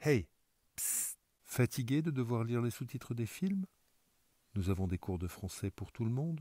Hey Psst Fatigué de devoir lire les sous-titres des films Nous avons des cours de français pour tout le monde.